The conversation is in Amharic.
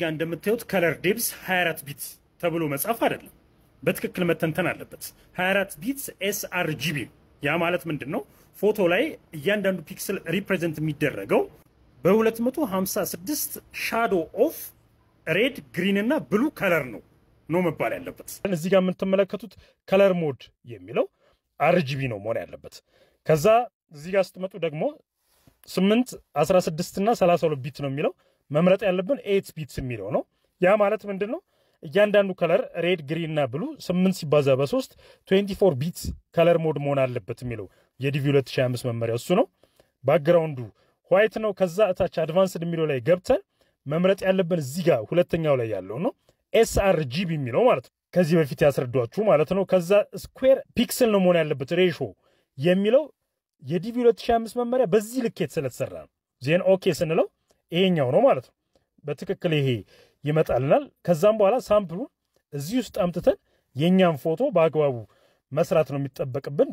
ጋ እንደምታዩት ከለር ዴብስ 24 ቢት ተብሎ መጻፍ አይደለም፣ በትክክል መተንተን አለበት። 24 ቢት ኤስአርጂቢ። ያ ማለት ምንድን ነው? ፎቶ ላይ እያንዳንዱ ፒክስል ሪፕሬዘንት የሚደረገው በ256 ሻዶ ኦፍ ሬድ፣ ግሪን እና ብሉ ከለር ነው ነው መባል ያለበት። እዚህ ጋር የምትመለከቱት ከለር ሞድ የሚለው አርጂቢ ነው መሆን ያለበት። ከዛ እዚህ ጋር ስትመጡ ደግሞ 8 16 እና 32 ቢት ነው የሚለው መምረጥ ያለብን ኤት ቢትስ የሚለው ነው። ያ ማለት ምንድን ነው? እያንዳንዱ ከለር ሬድ፣ ግሪን እና ብሉ ስምንት ሲባዛ በሶስት ትዌንቲ ፎር ቢትስ ከለር ሞድ መሆን አለበት የሚለው የዲቪ 2025 መመሪያ እሱ ነው። ባክግራውንዱ ዋይት ነው። ከዛ እታች አድቫንስድ የሚለው ላይ ገብተን መምረጥ ያለብን እዚህ ጋር ሁለተኛው ላይ ያለው ነው ኤስአርጂቢ የሚለው ማለት ነው። ከዚህ በፊት ያስረዷችሁ ማለት ነው። ከዛ ስኩዌር ፒክስል ነው መሆን ያለበት ሬሾ የሚለው የዲቪ 2025 መመሪያ በዚህ ልኬት ስለተሰራ ነው። ዜን ኦኬ ስንለው ይሄኛው ነው ማለት ነው። በትክክል ይሄ ይመጣልናል። ከዛም በኋላ ሳምፕሉን እዚህ ውስጥ አምጥተን የእኛን ፎቶ በአግባቡ መስራት ነው የሚጠበቅብን።